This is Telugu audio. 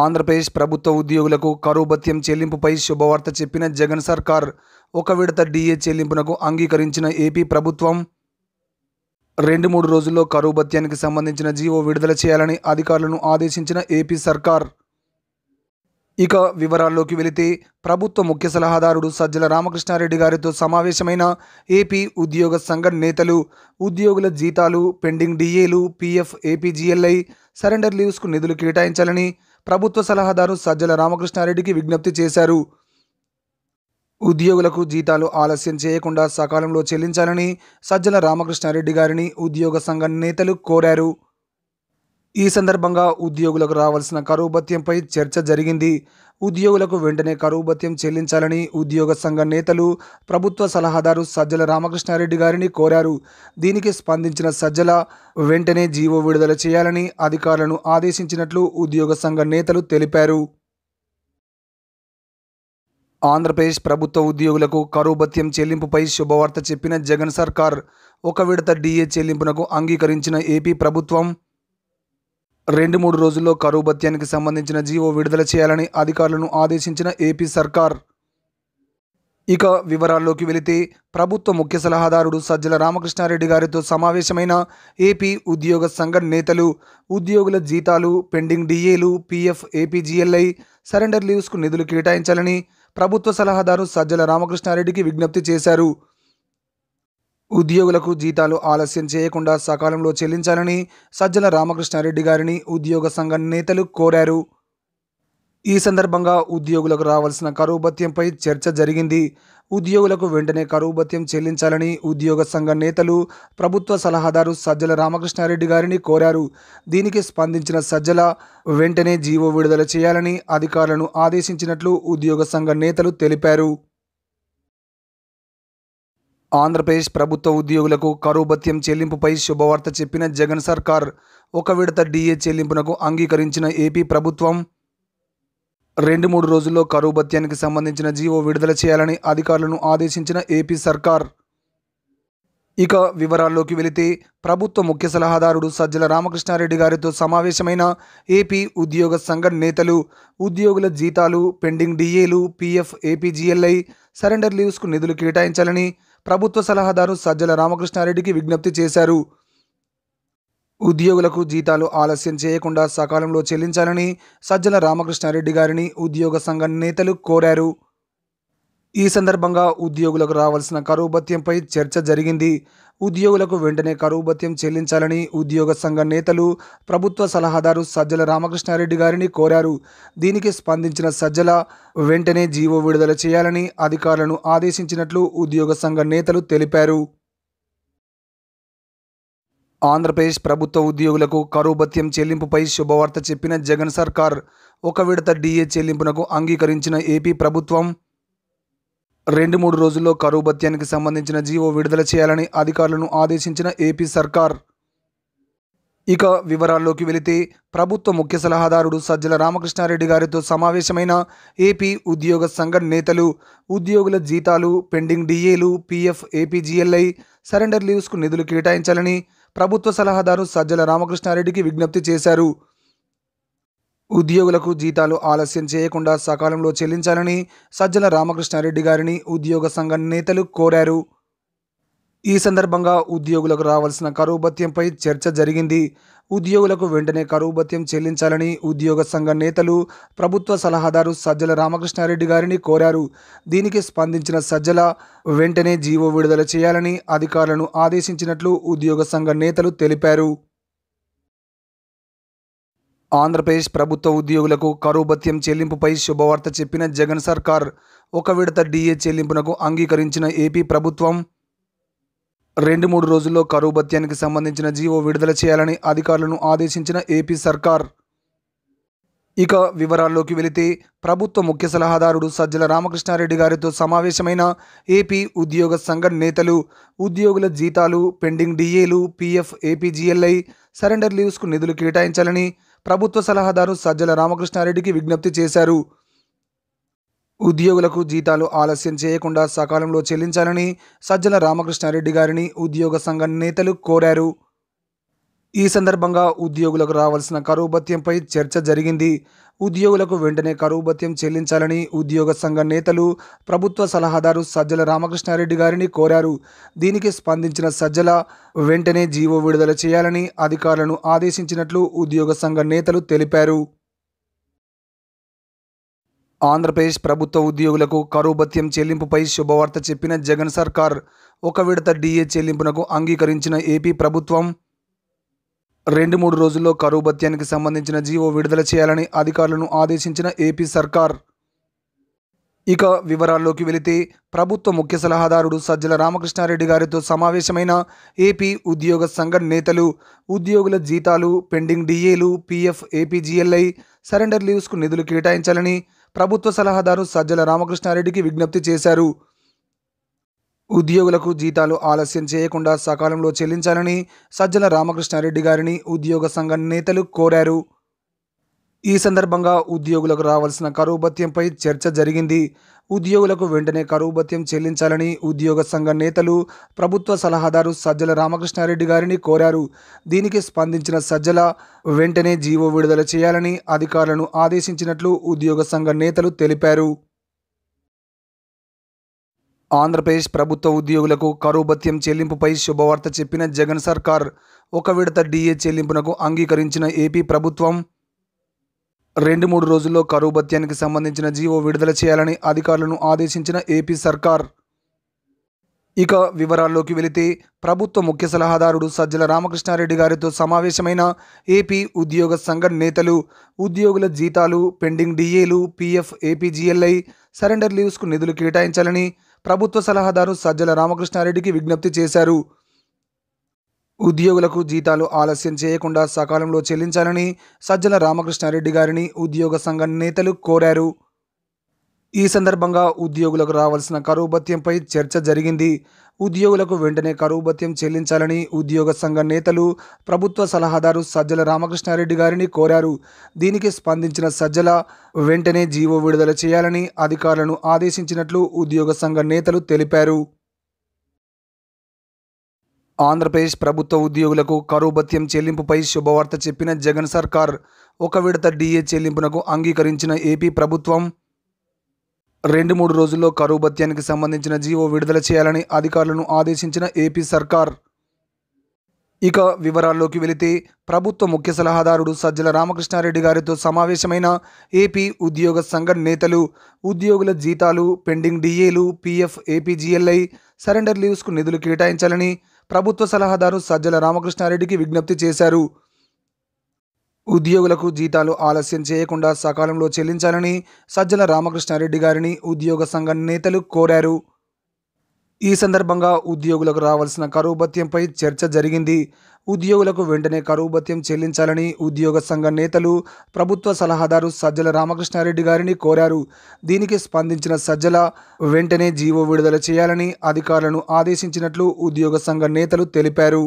ఆంధ్రప్రదేశ్ ప్రభుత్వ ఉద్యోగులకు కరువు భత్యం చెల్లింపుపై శుభవార్త చెప్పిన జగన్ సర్కార్ ఒక విడత డిఏ చెల్లింపునకు అంగీకరించిన ఏపీ ప్రభుత్వం రెండు మూడు రోజుల్లో కరువు భత్యానికి సంబంధించిన జీవో విడుదల చేయాలని అధికారులను ఆదేశించిన ఏపీ సర్కార్ ఇక వివరాల్లోకి వెళితే ప్రభుత్వ ముఖ్య సలహాదారుడు సజ్జల రామకృష్ణారెడ్డి గారితో సమావేశమైన ఏపీ ఉద్యోగ సంఘ నేతలు ఉద్యోగుల జీతాలు పెండింగ్ డిఏలు పీఎఫ్ ఏపీజీఎల్ఐ సరెండర్ లీవ్స్కు నిధులు కేటాయించాలని ప్రభుత్వ సలహాదారు సజ్జల రామకృష్ణారెడ్డికి విజ్ఞప్తి చేశారు ఉద్యోగులకు జీతాలు ఆలస్యం చేయకుండా సకాలంలో చెల్లించాలని సజ్జల రామకృష్ణారెడ్డి గారిని ఉద్యోగ సంఘం నేతలు కోరారు ఈ సందర్భంగా ఉద్యోగులకు రావాల్సిన కరువు భత్యంపై చర్చ జరిగింది ఉద్యోగులకు వెంటనే కరువు భత్యం చెల్లించాలని ఉద్యోగ సంఘ నేతలు ప్రభుత్వ సలహాదారు సజ్జల రామకృష్ణారెడ్డి గారిని కోరారు దీనికి స్పందించిన సజ్జల వెంటనే జీవో విడుదల చేయాలని అధికారులను ఆదేశించినట్లు ఉద్యోగ సంఘ నేతలు తెలిపారు ఆంధ్రప్రదేశ్ ప్రభుత్వ ఉద్యోగులకు కరువు భత్యం చెల్లింపుపై శుభవార్త చెప్పిన జగన్ సర్కార్ ఒక విడత డిఏ చెల్లింపునకు అంగీకరించిన ఏపీ ప్రభుత్వం రెండు మూడు రోజుల్లో కరువు భత్యానికి సంబంధించిన జీవో విడుదల చేయాలని అధికారులను ఆదేశించిన ఏపీ సర్కార్ ఇక వివరాల్లోకి వెళితే ప్రభుత్వ ముఖ్య సలహాదారుడు సజ్జల రామకృష్ణారెడ్డి గారితో సమావేశమైన ఏపీ ఉద్యోగ సంఘ నేతలు ఉద్యోగుల జీతాలు పెండింగ్ డిఏలు పీఎఫ్ ఏపీజీఎల్ఐ సరెండర్ లీవ్స్కు నిధులు కేటాయించాలని ప్రభుత్వ సలహాదారు సజ్జల రామకృష్ణారెడ్డికి విజ్ఞప్తి చేశారు ఉద్యోగులకు జీతాలు ఆలస్యం చేయకుండా సకాలంలో చెల్లించాలని సజ్జల రామకృష్ణారెడ్డి గారిని ఉద్యోగ సంఘ నేతలు కోరారు ఈ సందర్భంగా ఉద్యోగులకు రావాల్సిన కరువు భత్యంపై చర్చ జరిగింది ఉద్యోగులకు వెంటనే కరువు భత్యం చెల్లించాలని ఉద్యోగ సంఘ నేతలు ప్రభుత్వ సలహాదారు సజ్జల రామకృష్ణారెడ్డి గారిని కోరారు దీనికి స్పందించిన సజ్జల వెంటనే జీవో విడుదల చేయాలని అధికారులను ఆదేశించినట్లు ఉద్యోగ సంఘ నేతలు తెలిపారు ఆంధ్రప్రదేశ్ ప్రభుత్వ ఉద్యోగులకు కరువు భత్యం చెల్లింపుపై శుభవార్త చెప్పిన జగన్ సర్కార్ ఒక విడత డిఏ చెల్లింపునకు అంగీకరించిన ఏపీ ప్రభుత్వం రెండు మూడు రోజుల్లో కరువు భత్యానికి సంబంధించిన జీవో విడుదల చేయాలని అధికారులను ఆదేశించిన ఏపీ సర్కార్ ఇక వివరాల్లోకి వెళితే ప్రభుత్వ ముఖ్య సలహాదారుడు సజ్జల రామకృష్ణారెడ్డి గారితో సమావేశమైన ఏపీ ఉద్యోగ సంఘ నేతలు ఉద్యోగుల జీతాలు పెండింగ్ డిఏలు పీఎఫ్ ఏపీజీఎల్ఐ సరెండర్ లీవ్స్కు నిధులు కేటాయించాలని ప్రభుత్వ సలహాదారు సజ్జల రామకృష్ణారెడ్డికి విజ్ఞప్తి చేశారు ఉద్యోగులకు జీతాలు ఆలస్యం చేయకుండా సకాలంలో చెల్లించాలని సజ్జల రామకృష్ణారెడ్డి గారిని ఉద్యోగ సంఘం నేతలు కోరారు ఈ సందర్భంగా ఉద్యోగులకు రావాల్సిన కరువు భత్యంపై చర్చ జరిగింది ఉద్యోగులకు వెంటనే కరువు భత్యం చెల్లించాలని ఉద్యోగ సంఘ నేతలు ప్రభుత్వ సలహాదారు సజ్జల రామకృష్ణారెడ్డి గారిని కోరారు దీనికి స్పందించిన సజ్జల వెంటనే జీవో విడుదల చేయాలని అధికారులను ఆదేశించినట్లు ఉద్యోగ సంఘ నేతలు తెలిపారు ఆంధ్రప్రదేశ్ ప్రభుత్వ ఉద్యోగులకు కరువు భత్యం చెల్లింపుపై శుభవార్త చెప్పిన జగన్ సర్కార్ ఒక విడత డిఏ చెల్లింపునకు అంగీకరించిన ఏపీ ప్రభుత్వం రెండు మూడు రోజుల్లో కరువు భత్యానికి సంబంధించిన జీవో విడుదల చేయాలని అధికారులను ఆదేశించిన ఏపీ సర్కార్ ఇక వివరాల్లోకి వెళితే ప్రభుత్వ ముఖ్య సలహాదారుడు సజ్జల రామకృష్ణారెడ్డి గారితో సమావేశమైన ఏపీ ఉద్యోగ సంఘ నేతలు ఉద్యోగుల జీతాలు పెండింగ్ డిఏలు పీఎఫ్ ఏపీజీఎల్ఐ సరెండర్ లీవ్స్కు నిధులు కేటాయించాలని ప్రభుత్వ సలహాదారు సజ్జల రామకృష్ణారెడ్డికి విజ్ఞప్తి చేశారు ఉద్యోగులకు జీతాలు ఆలస్యం చేయకుండా సకాలంలో చెల్లించాలని సజ్జల రామకృష్ణారెడ్డి గారిని ఉద్యోగ సంఘ నేతలు కోరారు ఈ సందర్భంగా ఉద్యోగులకు రావాల్సిన కరువు భత్యంపై చర్చ జరిగింది ఉద్యోగులకు వెంటనే కరువు భత్యం చెల్లించాలని ఉద్యోగ సంఘ నేతలు ప్రభుత్వ సలహాదారు సజ్జల రామకృష్ణారెడ్డి గారిని కోరారు దీనికి స్పందించిన సజ్జల వెంటనే జీవో విడుదల చేయాలని అధికారులను ఆదేశించినట్లు ఉద్యోగ సంఘ నేతలు తెలిపారు ఆంధ్రప్రదేశ్ ప్రభుత్వ ఉద్యోగులకు కరువు భత్యం చెల్లింపుపై శుభవార్త చెప్పిన జగన్ సర్కార్ ఒక విడత డిఏ చెల్లింపునకు అంగీకరించిన ఏపీ ప్రభుత్వం రెండు మూడు రోజుల్లో కరువు భత్యానికి సంబంధించిన జీవో విడుదల చేయాలని అధికారులను ఆదేశించిన ఏపీ సర్కార్ ఇక వివరాల్లోకి వెళితే ప్రభుత్వ ముఖ్య సలహాదారుడు సజ్జల రామకృష్ణారెడ్డి గారితో సమావేశమైన ఏపీ ఉద్యోగ సంఘ నేతలు ఉద్యోగుల జీతాలు పెండింగ్ డిఏలు పీఎఫ్ ఏపీజీఎల్ఐ సరెండర్ లీవ్స్కు నిధులు కేటాయించాలని ప్రభుత్వ సలహాదారు సజ్జల రామకృష్ణారెడ్డికి విజ్ఞప్తి చేశారు ఉద్యోగులకు జీతాలు ఆలస్యం చేయకుండా సకాలంలో చెల్లించాలని సజ్జల రామకృష్ణారెడ్డి గారిని ఉద్యోగ సంఘ నేతలు కోరారు ఈ సందర్భంగా ఉద్యోగులకు రావాల్సిన కరువు భత్యంపై చర్చ జరిగింది ఉద్యోగులకు వెంటనే కరువు భత్యం చెల్లించాలని ఉద్యోగ సంఘ నేతలు ప్రభుత్వ సలహాదారు సజ్జల రామకృష్ణారెడ్డి గారిని కోరారు దీనికి స్పందించిన సజ్జల వెంటనే జీవో విడుదల చేయాలని అధికారులను ఆదేశించినట్లు ఉద్యోగ సంఘ నేతలు తెలిపారు ఆంధ్రప్రదేశ్ ప్రభుత్వ ఉద్యోగులకు కరువు భత్యం చెల్లింపుపై శుభవార్త చెప్పిన జగన్ సర్కార్ ఒక విడత డిఏ చెల్లింపునకు అంగీకరించిన ఏపీ ప్రభుత్వం రెండు మూడు రోజుల్లో కరువు భత్యానికి సంబంధించిన జీవో విడుదల చేయాలని అధికారులను ఆదేశించిన ఏపీ సర్కార్ ఇక వివరాల్లోకి వెళితే ప్రభుత్వ ముఖ్య సలహాదారుడు సజ్జల రామకృష్ణారెడ్డి గారితో సమావేశమైన ఏపీ ఉద్యోగ సంఘ నేతలు ఉద్యోగుల జీతాలు పెండింగ్ డిఏలు పీఎఫ్ ఏపీజీఎల్ఐ సరెండర్ లీవ్స్కు నిధులు కేటాయించాలని ప్రభుత్వ సలహాదారు సజ్జల రామకృష్ణారెడ్డికి విజ్ఞప్తి చేశారు ఉద్యోగులకు జీతాలు ఆలస్యం చేయకుండా సకాలంలో చెల్లించాలని సజ్జల రామకృష్ణారెడ్డి గారిని ఉద్యోగ సంఘ నేతలు కోరారు ఈ సందర్భంగా ఉద్యోగులకు రావాల్సిన కరువు భత్యంపై చర్చ జరిగింది ఉద్యోగులకు వెంటనే కరువు భత్యం చెల్లించాలని ఉద్యోగ సంఘ నేతలు ప్రభుత్వ సలహాదారు సజ్జల రామకృష్ణారెడ్డి గారిని కోరారు దీనికి స్పందించిన సజ్జల వెంటనే జీవో విడుదల చేయాలని అధికారులను ఆదేశించినట్లు ఉద్యోగ సంఘ నేతలు తెలిపారు ఆంధ్రప్రదేశ్ ప్రభుత్వ ఉద్యోగులకు కరువు భత్యం చెల్లింపుపై శుభవార్త చెప్పిన జగన్ సర్కార్ ఒక విడత డిఏ చెల్లింపునకు అంగీకరించిన ఏపీ ప్రభుత్వం రెండు మూడు రోజుల్లో కరువు భత్యానికి సంబంధించిన జీవో విడుదల చేయాలని అధికారులను ఆదేశించిన ఏపీ సర్కార్ ఇక వివరాల్లోకి వెళితే ప్రభుత్వ ముఖ్య సలహాదారుడు సజ్జల రామకృష్ణారెడ్డి గారితో సమావేశమైన ఏపీ ఉద్యోగ సంఘ నేతలు ఉద్యోగుల జీతాలు పెండింగ్ డిఏలు పీఎఫ్ ఏపీజీఎల్ఐ సరెండర్ లీవ్స్కు నిధులు కేటాయించాలని ప్రభుత్వ సలహాదారు సజ్జల రామకృష్ణారెడ్డికి విజ్ఞప్తి చేశారు ఉద్యోగులకు జీతాలు ఆలస్యం చేయకుండా సకాలంలో చెల్లించాలని సజ్జల రామకృష్ణారెడ్డి గారిని ఉద్యోగ సంఘ నేతలు కోరారు ఈ సందర్భంగా ఉద్యోగులకు రావాల్సిన కరువు భత్యంపై చర్చ జరిగింది ఉద్యోగులకు వెంటనే కరువు భత్యం చెల్లించాలని ఉద్యోగ సంఘ నేతలు ప్రభుత్వ సలహాదారు సజ్జల రామకృష్ణారెడ్డి గారిని కోరారు దీనికి స్పందించిన సజ్జల వెంటనే జీవో విడుదల చేయాలని అధికారులను ఆదేశించినట్లు ఉద్యోగ సంఘ నేతలు తెలిపారు ఆంధ్రప్రదేశ్ ప్రభుత్వ ఉద్యోగులకు కరువు భత్యం చెల్లింపుపై శుభవార్త చెప్పిన జగన్ సర్కార్ ఒక విడత డిఏ చెల్లింపునకు అంగీకరించిన ఏపీ ప్రభుత్వం రెండు మూడు రోజుల్లో కరువు భత్యానికి సంబంధించిన జీవో విడుదల చేయాలని అధికారులను ఆదేశించిన ఏపీ సర్కార్ ఇక వివరాల్లోకి వెళితే ప్రభుత్వ ముఖ్య సలహాదారుడు సజ్జల రామకృష్ణారెడ్డి గారితో సమావేశమైన ఏపీ ఉద్యోగ సంఘ నేతలు ఉద్యోగుల జీతాలు పెండింగ్ డిఏలు పీఎఫ్ ఏపీజీఎల్ఐ సరెండర్ లీవ్స్కు నిధులు కేటాయించాలని ప్రభుత్వ సలహాదారు సజ్జల రామకృష్ణారెడ్డికి విజ్ఞప్తి చేశారు ఉద్యోగులకు జీతాలు ఆలస్యం చేయకుండా సకాలంలో చెల్లించాలని సజ్జల రామకృష్ణారెడ్డి గారిని ఉద్యోగ సంఘ నేతలు కోరారు ఈ సందర్భంగా ఉద్యోగులకు రావాల్సిన కరువు భత్యంపై చర్చ జరిగింది ఉద్యోగులకు వెంటనే కరువు భత్యం చెల్లించాలని ఉద్యోగ సంఘ నేతలు ప్రభుత్వ సలహాదారు సజ్జల రామకృష్ణారెడ్డి గారిని కోరారు దీనికి స్పందించిన సజ్జల వెంటనే జీవో విడుదల చేయాలని అధికారులను ఆదేశించినట్లు ఉద్యోగ సంఘ నేతలు తెలిపారు